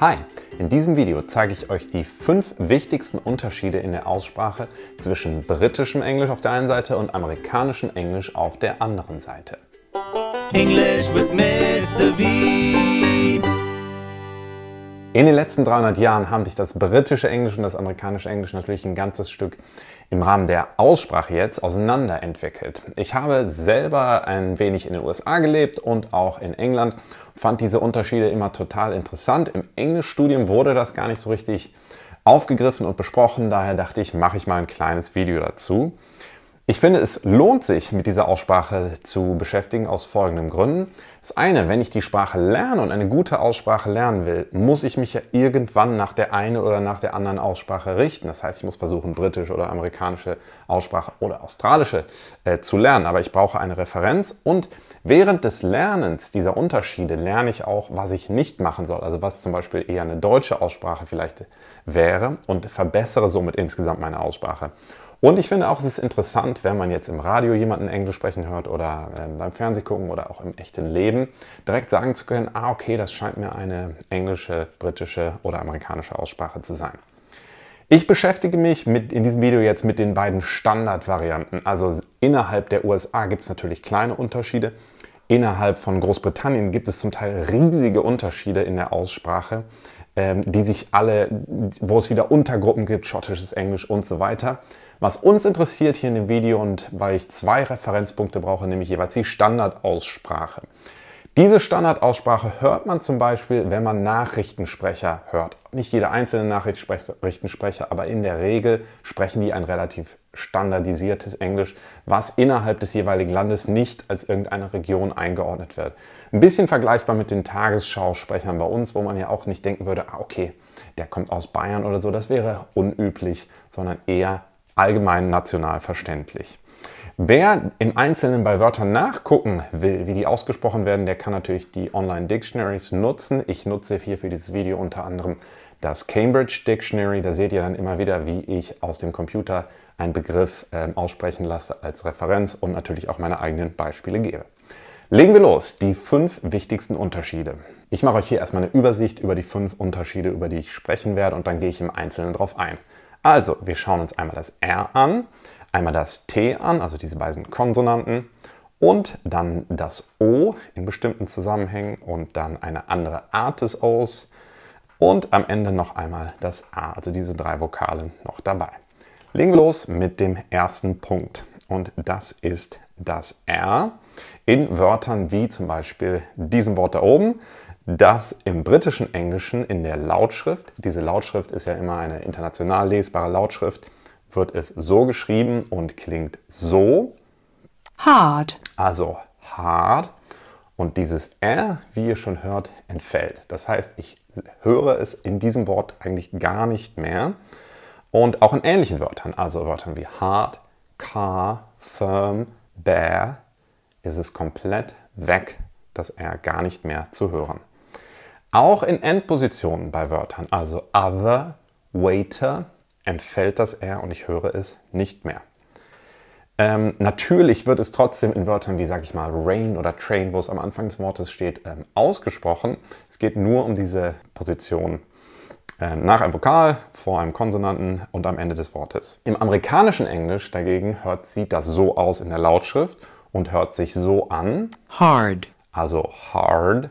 Hi, in diesem Video zeige ich euch die fünf wichtigsten Unterschiede in der Aussprache zwischen britischem Englisch auf der einen Seite und amerikanischem Englisch auf der anderen Seite. English with Mr. B. In den letzten 300 Jahren haben sich das britische Englisch und das amerikanische Englisch natürlich ein ganzes Stück im Rahmen der Aussprache jetzt auseinanderentwickelt. Ich habe selber ein wenig in den USA gelebt und auch in England, fand diese Unterschiede immer total interessant. Im Englischstudium wurde das gar nicht so richtig aufgegriffen und besprochen, daher dachte ich, mache ich mal ein kleines Video dazu. Ich finde, es lohnt sich, mit dieser Aussprache zu beschäftigen, aus folgenden Gründen. Das eine, wenn ich die Sprache lerne und eine gute Aussprache lernen will, muss ich mich ja irgendwann nach der einen oder nach der anderen Aussprache richten. Das heißt, ich muss versuchen, britische oder amerikanische Aussprache oder australische äh, zu lernen. Aber ich brauche eine Referenz und während des Lernens dieser Unterschiede lerne ich auch, was ich nicht machen soll. Also was zum Beispiel eher eine deutsche Aussprache vielleicht wäre und verbessere somit insgesamt meine Aussprache. Und ich finde auch, es ist interessant, wenn man jetzt im Radio jemanden Englisch sprechen hört oder äh, beim Fernsehen gucken oder auch im echten Leben, direkt sagen zu können, ah okay, das scheint mir eine englische, britische oder amerikanische Aussprache zu sein. Ich beschäftige mich mit, in diesem Video jetzt mit den beiden Standardvarianten. Also innerhalb der USA gibt es natürlich kleine Unterschiede. Innerhalb von Großbritannien gibt es zum Teil riesige Unterschiede in der Aussprache. Ähm, die sich alle, wo es wieder Untergruppen gibt, schottisches Englisch und so weiter. Was uns interessiert hier in dem Video und weil ich zwei Referenzpunkte brauche, nämlich jeweils die Standardaussprache. Diese Standardaussprache hört man zum Beispiel, wenn man Nachrichtensprecher hört. Nicht jeder einzelne Nachrichtensprecher, aber in der Regel sprechen die ein relativ standardisiertes Englisch, was innerhalb des jeweiligen Landes nicht als irgendeine Region eingeordnet wird. Ein bisschen vergleichbar mit den Tagesschausprechern bei uns, wo man ja auch nicht denken würde, ah, okay, der kommt aus Bayern oder so, das wäre unüblich, sondern eher allgemein national verständlich. Wer im Einzelnen bei Wörtern nachgucken will, wie die ausgesprochen werden, der kann natürlich die Online-Dictionaries nutzen. Ich nutze hier für dieses Video unter anderem das Cambridge Dictionary. Da seht ihr dann immer wieder, wie ich aus dem Computer einen Begriff äh, aussprechen lasse als Referenz und natürlich auch meine eigenen Beispiele gebe. Legen wir los, die fünf wichtigsten Unterschiede. Ich mache euch hier erstmal eine Übersicht über die fünf Unterschiede, über die ich sprechen werde und dann gehe ich im Einzelnen drauf ein. Also, wir schauen uns einmal das R an einmal das T an, also diese beiden Konsonanten, und dann das O in bestimmten Zusammenhängen und dann eine andere Art des Os und am Ende noch einmal das A, also diese drei Vokale noch dabei. Legen wir los mit dem ersten Punkt und das ist das R in Wörtern wie zum Beispiel diesem Wort da oben, das im britischen Englischen in der Lautschrift, diese Lautschrift ist ja immer eine international lesbare Lautschrift, wird es so geschrieben und klingt so. Hard. Also hard. Und dieses R, wie ihr schon hört, entfällt. Das heißt, ich höre es in diesem Wort eigentlich gar nicht mehr. Und auch in ähnlichen Wörtern, also Wörtern wie hard, car, firm, bear, ist es komplett weg, das R gar nicht mehr zu hören. Auch in Endpositionen bei Wörtern, also other, waiter, entfällt das R und ich höre es nicht mehr. Ähm, natürlich wird es trotzdem in Wörtern wie, sage ich mal, rain oder train, wo es am Anfang des Wortes steht, ähm, ausgesprochen. Es geht nur um diese Position ähm, nach einem Vokal, vor einem Konsonanten und am Ende des Wortes. Im amerikanischen Englisch dagegen hört sie das so aus in der Lautschrift und hört sich so an. Hard. Also hard.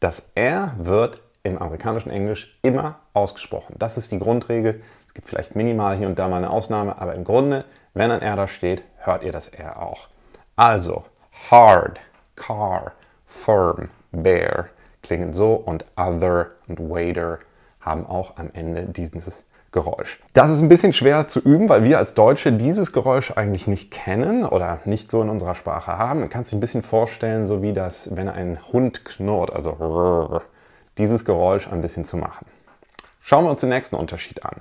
Das R wird im amerikanischen Englisch immer ausgesprochen. Das ist die Grundregel. Es gibt vielleicht minimal hier und da mal eine Ausnahme, aber im Grunde, wenn ein R da steht, hört ihr das R auch. Also, hard, car, firm, bear klingen so und other und waiter haben auch am Ende dieses Geräusch. Das ist ein bisschen schwer zu üben, weil wir als Deutsche dieses Geräusch eigentlich nicht kennen oder nicht so in unserer Sprache haben. Man kann sich ein bisschen vorstellen, so wie das, wenn ein Hund knurrt, also dieses Geräusch ein bisschen zu machen. Schauen wir uns den nächsten Unterschied an.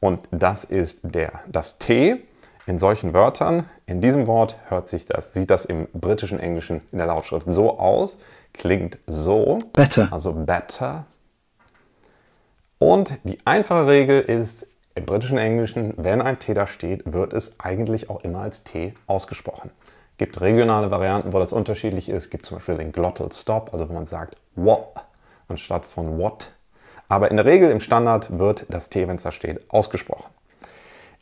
Und das ist der, das T in solchen Wörtern. In diesem Wort hört sich das, sieht das im britischen Englischen in der Lautschrift so aus, klingt so. Better. Also better. Und die einfache Regel ist, im britischen Englischen, wenn ein T da steht, wird es eigentlich auch immer als T ausgesprochen. Es Gibt regionale Varianten, wo das unterschiedlich ist. Es Gibt zum Beispiel den Glottal Stop, also wenn man sagt, what anstatt von what. Aber in der Regel im Standard wird das T, wenn es da steht, ausgesprochen.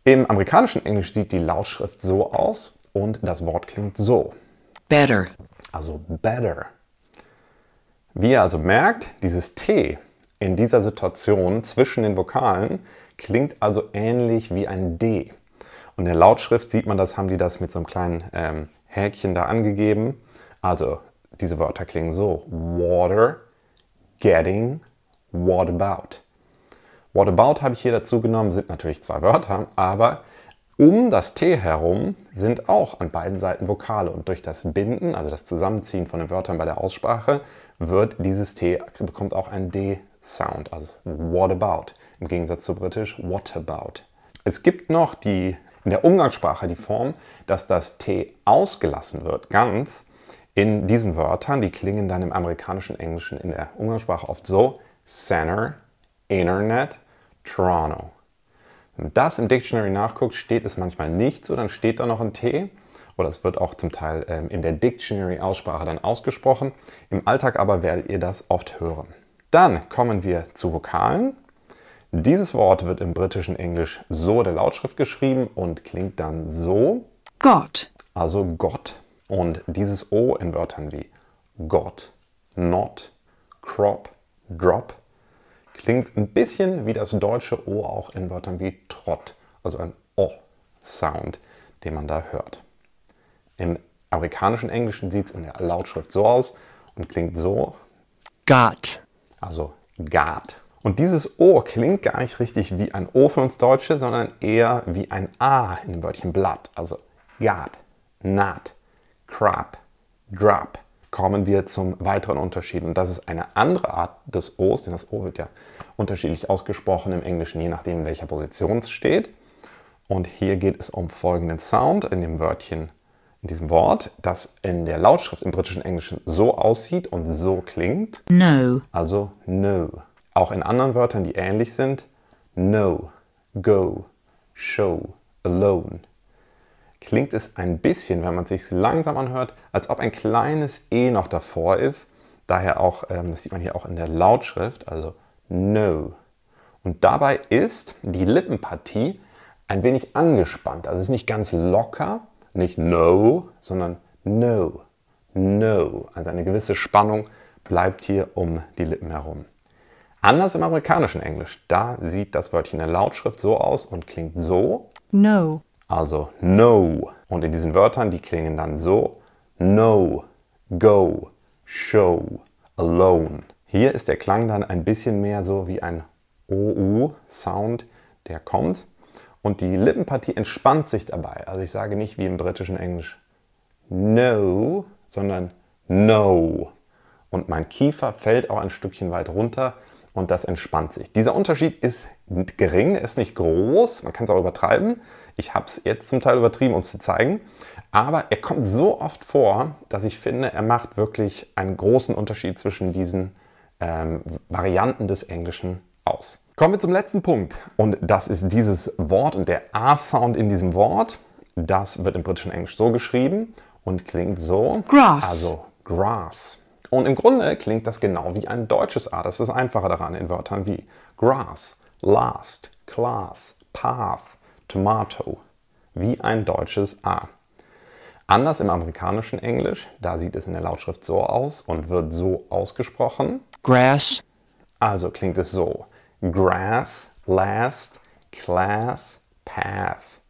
Im amerikanischen Englisch sieht die Lautschrift so aus und das Wort klingt so. Better. Also better. Wie ihr also merkt, dieses T in dieser Situation zwischen den Vokalen klingt also ähnlich wie ein D. Und in der Lautschrift sieht man das, haben die das mit so einem kleinen ähm, Häkchen da angegeben. Also diese Wörter klingen so. Water, Getting What About. What About habe ich hier dazu genommen, sind natürlich zwei Wörter, aber um das T herum sind auch an beiden Seiten Vokale und durch das Binden, also das Zusammenziehen von den Wörtern bei der Aussprache, wird dieses T bekommt auch ein D-Sound, also What About im Gegensatz zu britisch What About. Es gibt noch die in der Umgangssprache die Form, dass das T ausgelassen wird, ganz in diesen Wörtern, die klingen dann im amerikanischen Englischen in der Umgangssprache oft so: Center, Internet, Toronto. Wenn man das im Dictionary nachguckt, steht es manchmal nicht so, dann steht da noch ein T oder es wird auch zum Teil ähm, in der Dictionary-Aussprache dann ausgesprochen. Im Alltag aber werdet ihr das oft hören. Dann kommen wir zu Vokalen. Dieses Wort wird im britischen Englisch so der Lautschrift geschrieben und klingt dann so. Gott. Also Gott. Und dieses O in Wörtern wie Gott, Not, Crop, Drop klingt ein bisschen wie das deutsche O auch in Wörtern wie Trott, also ein O-Sound, den man da hört. Im amerikanischen Englischen sieht es in der Lautschrift so aus und klingt so. Gart. Also Gart. Und dieses O klingt gar nicht richtig wie ein O für uns Deutsche, sondern eher wie ein A in dem Wörtchen Blatt. Also Gart, Naht, Crab, Drop, kommen wir zum weiteren Unterschied. Und das ist eine andere Art des O's, denn das O wird ja unterschiedlich ausgesprochen im Englischen, je nachdem, in welcher Position es steht. Und hier geht es um folgenden Sound in dem Wörtchen, in diesem Wort, das in der Lautschrift im britischen Englischen so aussieht und so klingt. No. Also no. Auch in anderen Wörtern, die ähnlich sind. No, go, show, alone, klingt es ein bisschen, wenn man es sich langsam anhört, als ob ein kleines E noch davor ist. Daher auch, ähm, das sieht man hier auch in der Lautschrift, also No. Und dabei ist die Lippenpartie ein wenig angespannt. Also es ist nicht ganz locker, nicht No, sondern No, No. Also eine gewisse Spannung bleibt hier um die Lippen herum. Anders im amerikanischen Englisch. Da sieht das Wörtchen in der Lautschrift so aus und klingt so. No. Also no. Und in diesen Wörtern, die klingen dann so. No, go, show, alone. Hier ist der Klang dann ein bisschen mehr so wie ein OU-Sound, der kommt. Und die Lippenpartie entspannt sich dabei. Also ich sage nicht wie im britischen Englisch no, sondern no. Und mein Kiefer fällt auch ein Stückchen weit runter und das entspannt sich. Dieser Unterschied ist gering, ist nicht groß, man kann es auch übertreiben. Ich habe es jetzt zum Teil übertrieben, um es zu zeigen. Aber er kommt so oft vor, dass ich finde, er macht wirklich einen großen Unterschied zwischen diesen ähm, Varianten des Englischen aus. Kommen wir zum letzten Punkt und das ist dieses Wort und der A-Sound in diesem Wort. Das wird im britischen Englisch so geschrieben und klingt so. Grass. Also Grass. Und im Grunde klingt das genau wie ein deutsches A. Das ist einfacher daran in Wörtern wie grass, last, class, path, tomato. Wie ein deutsches A. Anders im amerikanischen Englisch, da sieht es in der Lautschrift so aus und wird so ausgesprochen. Grass. Also klingt es so. Grass, last, class, path.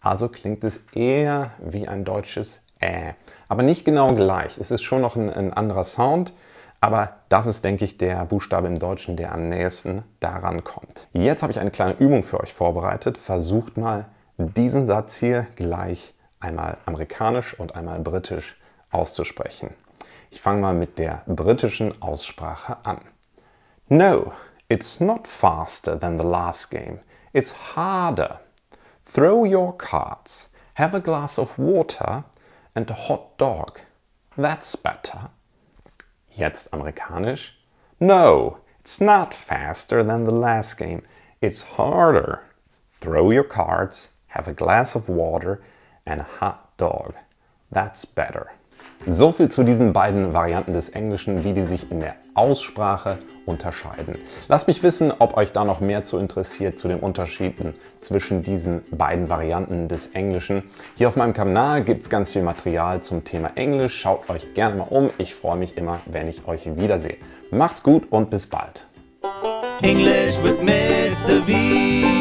Also klingt es eher wie ein deutsches äh. Aber nicht genau gleich. Es ist schon noch ein, ein anderer Sound. Aber das ist, denke ich, der Buchstabe im Deutschen, der am nächsten daran kommt. Jetzt habe ich eine kleine Übung für euch vorbereitet. Versucht mal, diesen Satz hier gleich einmal amerikanisch und einmal britisch auszusprechen. Ich fange mal mit der britischen Aussprache an. No, it's not faster than the last game. It's harder. Throw your cards. Have a glass of water and a hot dog. That's better. Jetzt amerikanisch. No, it's not faster than the last game. It's harder. Throw your cards, have a glass of water and a hot dog. That's better. So viel zu diesen beiden Varianten des Englischen, wie die sich in der Aussprache unterscheiden. Lasst mich wissen, ob euch da noch mehr zu interessiert zu den Unterschieden zwischen diesen beiden Varianten des Englischen. Hier auf meinem Kanal gibt es ganz viel Material zum Thema Englisch. Schaut euch gerne mal um. Ich freue mich immer, wenn ich euch wiedersehe. Macht's gut und bis bald. English with Mr. B.